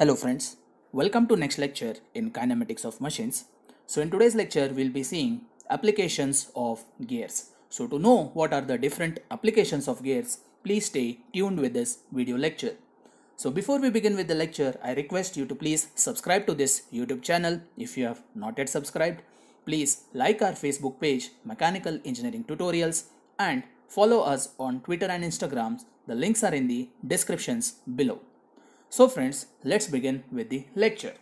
Hello friends, welcome to next lecture in kinematics of machines. So in today's lecture we'll be seeing applications of gears. So to know what are the different applications of gears, please stay tuned with this video lecture. So before we begin with the lecture, I request you to please subscribe to this YouTube channel if you have not yet subscribed. Please like our Facebook page Mechanical Engineering Tutorials and follow us on Twitter and Instagram. The links are in the descriptions below. So friends, let's begin with the lecture.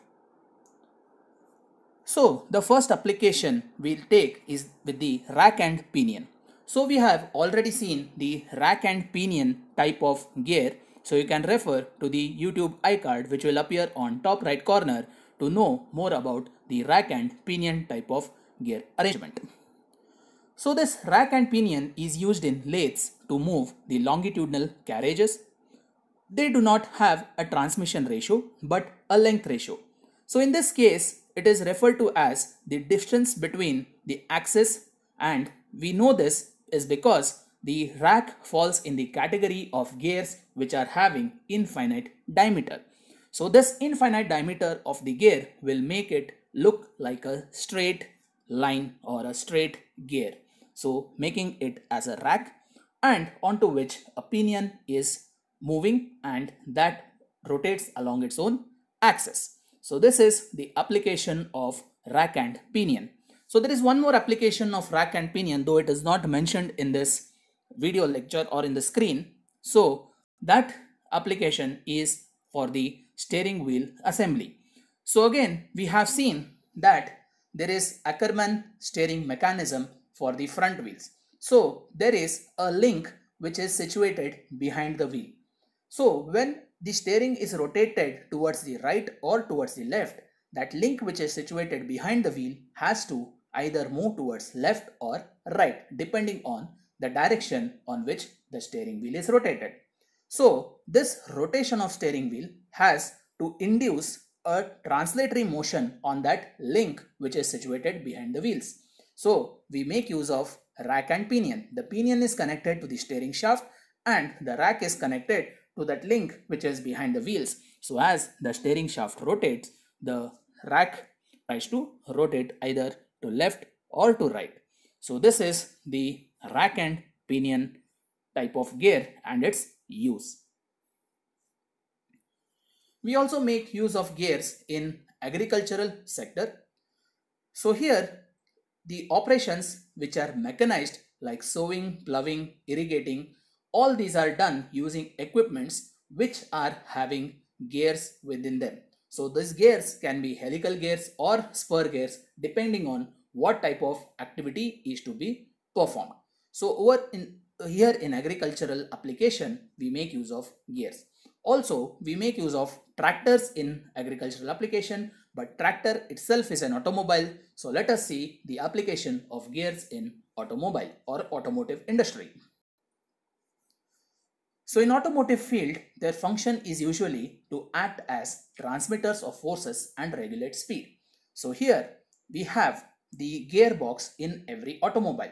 So the first application we'll take is with the rack and pinion. So we have already seen the rack and pinion type of gear. So you can refer to the YouTube iCard which will appear on top right corner to know more about the rack and pinion type of gear arrangement. So this rack and pinion is used in lathes to move the longitudinal carriages they do not have a transmission ratio but a length ratio. So in this case, it is referred to as the distance between the axis and we know this is because the rack falls in the category of gears which are having infinite diameter. So this infinite diameter of the gear will make it look like a straight line or a straight gear. So making it as a rack and onto which a pinion is moving and that rotates along its own axis. So this is the application of rack and pinion. So there is one more application of rack and pinion though it is not mentioned in this video lecture or in the screen. So that application is for the steering wheel assembly. So again we have seen that there is Ackerman steering mechanism for the front wheels. So there is a link which is situated behind the wheel. So when the steering is rotated towards the right or towards the left, that link which is situated behind the wheel has to either move towards left or right depending on the direction on which the steering wheel is rotated. So this rotation of steering wheel has to induce a translatory motion on that link which is situated behind the wheels. So we make use of rack and pinion. The pinion is connected to the steering shaft and the rack is connected to that link which is behind the wheels. So as the steering shaft rotates, the rack tries to rotate either to left or to right. So this is the rack and pinion type of gear and its use. We also make use of gears in agricultural sector. So here the operations which are mechanized like sowing, ploughing, irrigating all these are done using equipments which are having gears within them. So these gears can be helical gears or spur gears depending on what type of activity is to be performed. So over in here in agricultural application we make use of gears. Also we make use of tractors in agricultural application but tractor itself is an automobile so let us see the application of gears in automobile or automotive industry. So in automotive field, their function is usually to act as transmitters of forces and regulate speed. So here we have the gearbox in every automobile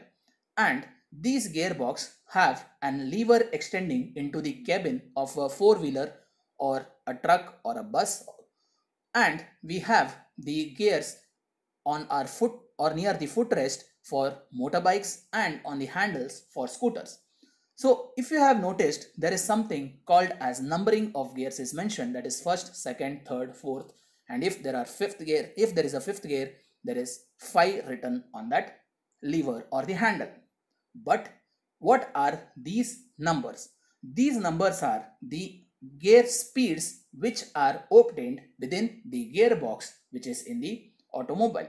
and these gearbox have a lever extending into the cabin of a four-wheeler or a truck or a bus and we have the gears on our foot or near the footrest for motorbikes and on the handles for scooters. So if you have noticed, there is something called as numbering of gears is mentioned that is first, second, third, fourth. And if there are fifth gear, if there is a fifth gear, there is five written on that lever or the handle. But what are these numbers? These numbers are the gear speeds which are obtained within the gearbox which is in the automobile.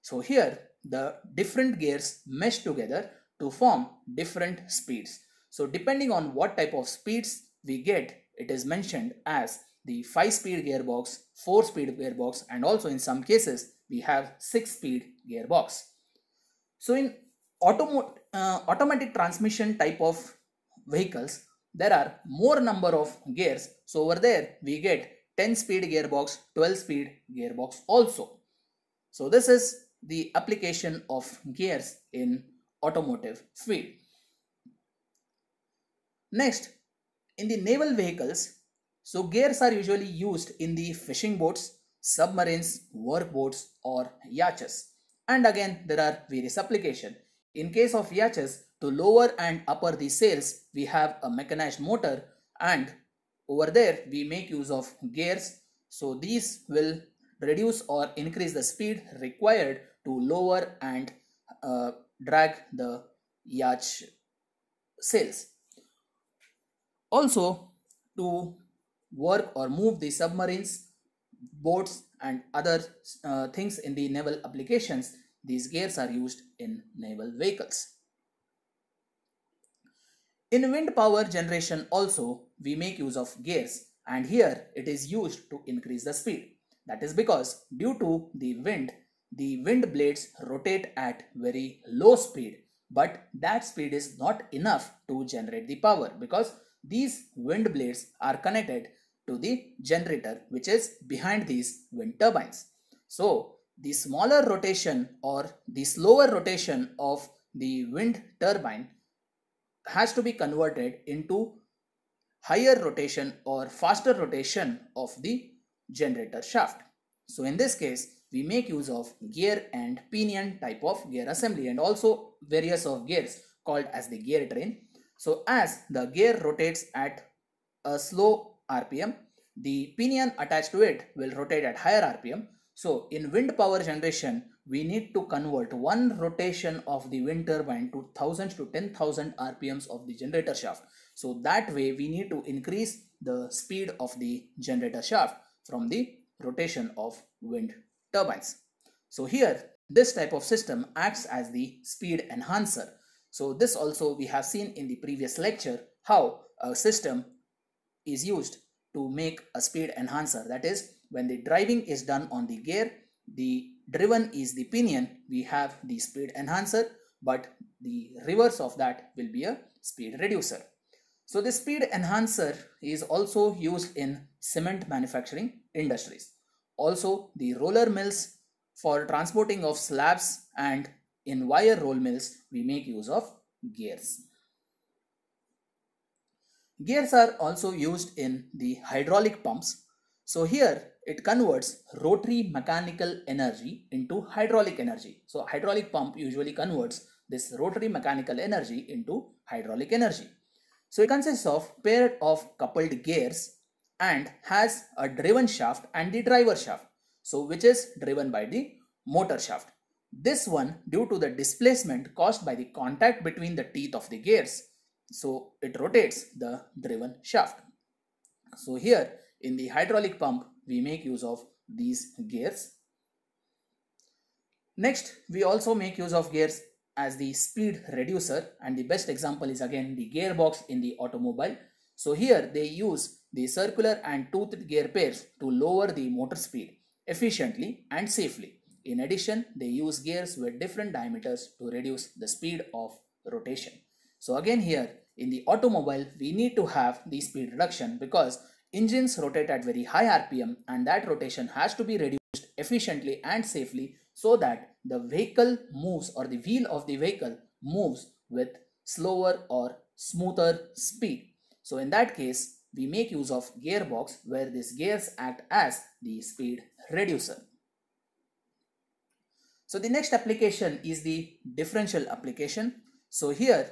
So here the different gears mesh together to form different speeds. So depending on what type of speeds we get, it is mentioned as the 5-speed gearbox, 4-speed gearbox and also in some cases we have 6-speed gearbox. So in autom uh, automatic transmission type of vehicles, there are more number of gears. So over there we get 10-speed gearbox, 12-speed gearbox also. So this is the application of gears in automotive field. Next, in the naval vehicles, so gears are usually used in the fishing boats, submarines, workboats or yachts. And again, there are various applications. In case of yachts, to lower and upper the sails, we have a mechanized motor and over there we make use of gears. So these will reduce or increase the speed required to lower and uh, drag the yacht sails also to work or move the submarines, boats and other uh, things in the naval applications, these gears are used in naval vehicles. In wind power generation also, we make use of gears and here it is used to increase the speed. That is because due to the wind, the wind blades rotate at very low speed but that speed is not enough to generate the power because these wind blades are connected to the generator which is behind these wind turbines. So the smaller rotation or the slower rotation of the wind turbine has to be converted into higher rotation or faster rotation of the generator shaft. So in this case we make use of gear and pinion type of gear assembly and also various of gears called as the gear train so as the gear rotates at a slow RPM, the pinion attached to it will rotate at higher RPM. So in wind power generation, we need to convert one rotation of the wind turbine to 1000 to 10,000 RPMs of the generator shaft. So that way we need to increase the speed of the generator shaft from the rotation of wind turbines. So here this type of system acts as the speed enhancer so this also we have seen in the previous lecture how a system is used to make a speed enhancer that is when the driving is done on the gear the driven is the pinion we have the speed enhancer but the reverse of that will be a speed reducer. So the speed enhancer is also used in cement manufacturing industries. Also the roller mills for transporting of slabs and in wire roll mills, we make use of gears. Gears are also used in the hydraulic pumps. So here it converts rotary mechanical energy into hydraulic energy. So hydraulic pump usually converts this rotary mechanical energy into hydraulic energy. So it consists of pair of coupled gears and has a driven shaft and the driver shaft. So which is driven by the motor shaft. This one due to the displacement caused by the contact between the teeth of the gears. So it rotates the driven shaft. So here in the hydraulic pump, we make use of these gears. Next, we also make use of gears as the speed reducer and the best example is again the gearbox in the automobile. So here they use the circular and toothed gear pairs to lower the motor speed efficiently and safely. In addition, they use gears with different diameters to reduce the speed of rotation. So again here, in the automobile, we need to have the speed reduction because engines rotate at very high RPM and that rotation has to be reduced efficiently and safely so that the vehicle moves or the wheel of the vehicle moves with slower or smoother speed. So in that case, we make use of gearbox where these gears act as the speed reducer. So the next application is the differential application. So here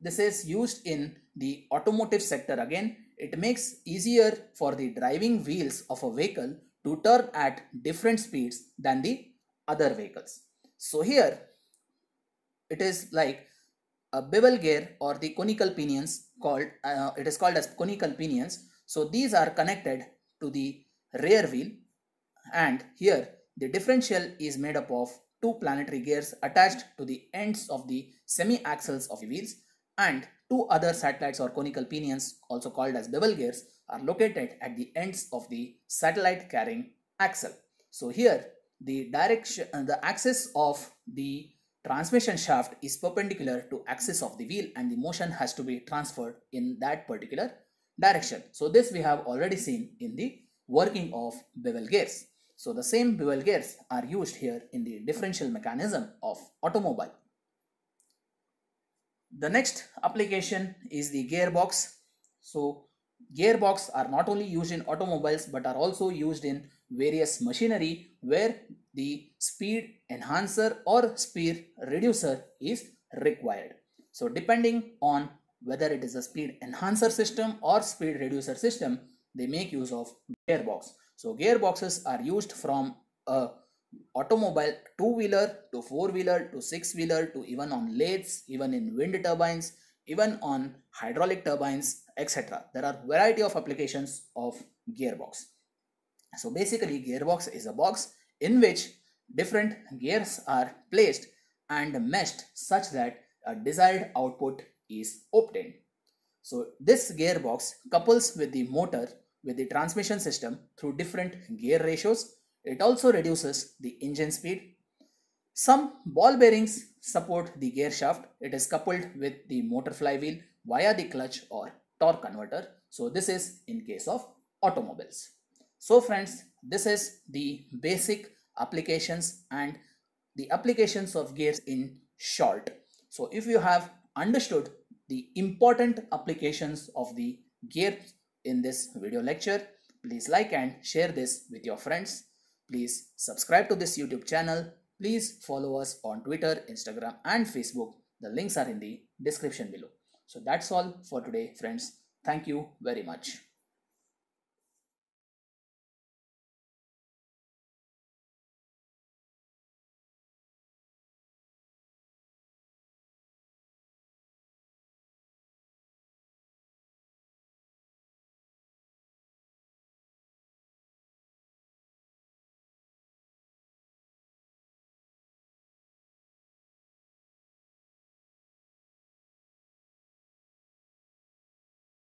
this is used in the automotive sector again. It makes easier for the driving wheels of a vehicle to turn at different speeds than the other vehicles. So here it is like a bevel gear or the conical pinions called uh, it is called as conical pinions. So these are connected to the rear wheel and here the differential is made up of two planetary gears attached to the ends of the semi-axles of the wheels and two other satellites or conical pinions also called as bevel gears are located at the ends of the satellite carrying axle. So here the direction uh, the axis of the transmission shaft is perpendicular to axis of the wheel and the motion has to be transferred in that particular direction. So this we have already seen in the working of bevel gears. So the same bevel gears are used here in the differential mechanism of automobile. The next application is the gearbox. So gearbox are not only used in automobiles but are also used in various machinery where the speed enhancer or speed reducer is required. So depending on whether it is a speed enhancer system or speed reducer system, they make use of gearbox. So gearboxes are used from a automobile two wheeler to four wheeler to six wheeler to even on lathes, even in wind turbines, even on hydraulic turbines, etc. There are variety of applications of gearbox. So basically gearbox is a box in which different gears are placed and meshed such that a desired output is obtained. So this gearbox couples with the motor with the transmission system through different gear ratios. It also reduces the engine speed. Some ball bearings support the gear shaft. It is coupled with the motor flywheel via the clutch or torque converter. So this is in case of automobiles. So friends, this is the basic applications and the applications of gears in short. So if you have understood the important applications of the gear in this video lecture. Please like and share this with your friends. Please subscribe to this YouTube channel. Please follow us on Twitter, Instagram and Facebook. The links are in the description below. So that's all for today friends. Thank you very much.